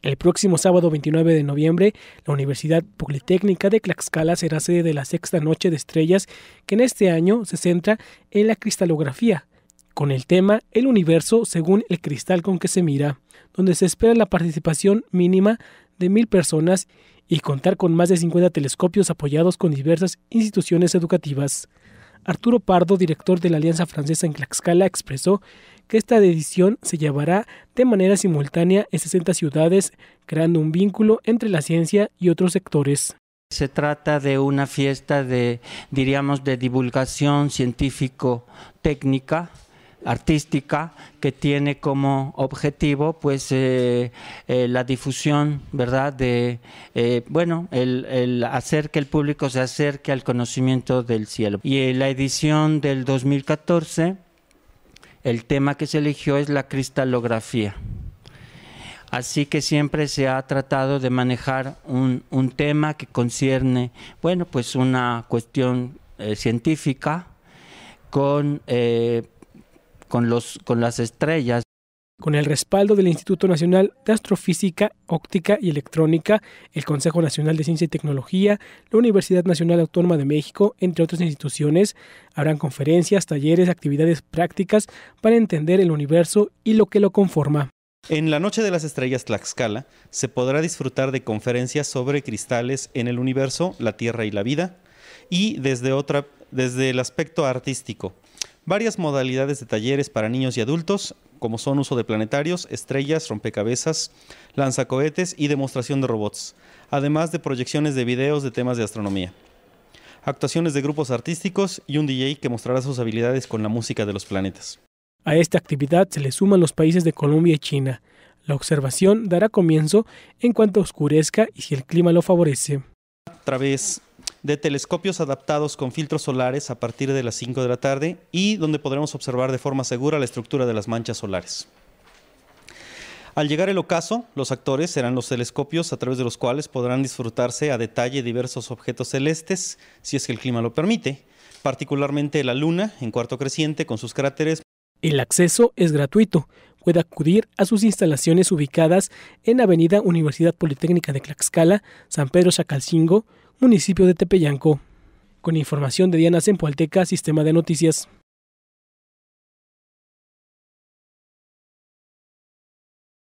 El próximo sábado 29 de noviembre, la Universidad Politécnica de Tlaxcala será sede de la Sexta Noche de Estrellas, que en este año se centra en la cristalografía, con el tema El universo según el cristal con que se mira, donde se espera la participación mínima de mil personas y contar con más de 50 telescopios apoyados con diversas instituciones educativas. Arturo Pardo, director de la Alianza Francesa en Tlaxcala, expresó que esta edición se llevará de manera simultánea en 60 ciudades, creando un vínculo entre la ciencia y otros sectores. Se trata de una fiesta de, diríamos, de divulgación científico-técnica, artística, que tiene como objetivo, pues, eh, eh, la difusión, ¿verdad? De, eh, bueno, el, el, hacer que el público se acerque al conocimiento del cielo. Y la edición del 2014 el tema que se eligió es la cristalografía. Así que siempre se ha tratado de manejar un, tema que concierne, bueno, pues una cuestión eh, científica con, eh, con, los, con las estrellas con el respaldo del Instituto Nacional de Astrofísica, Óptica y Electrónica, el Consejo Nacional de Ciencia y Tecnología, la Universidad Nacional Autónoma de México, entre otras instituciones. Habrán conferencias, talleres, actividades prácticas para entender el universo y lo que lo conforma. En la Noche de las Estrellas Tlaxcala se podrá disfrutar de conferencias sobre cristales en el universo, la Tierra y la vida, y desde, otra, desde el aspecto artístico. Varias modalidades de talleres para niños y adultos, como son uso de planetarios, estrellas, rompecabezas, lanzacohetes y demostración de robots, además de proyecciones de videos de temas de astronomía, actuaciones de grupos artísticos y un DJ que mostrará sus habilidades con la música de los planetas. A esta actividad se le suman los países de Colombia y China. La observación dará comienzo en cuanto oscurezca y si el clima lo favorece. A través de telescopios adaptados con filtros solares a partir de las 5 de la tarde y donde podremos observar de forma segura la estructura de las manchas solares. Al llegar el ocaso, los actores serán los telescopios a través de los cuales podrán disfrutarse a detalle diversos objetos celestes, si es que el clima lo permite, particularmente la Luna en cuarto creciente con sus cráteres. El acceso es gratuito. Puede acudir a sus instalaciones ubicadas en Avenida Universidad Politécnica de Tlaxcala, San Pedro Chacalcingo, municipio de Tepeyanco. Con información de Diana Zempoalteca, Sistema de Noticias.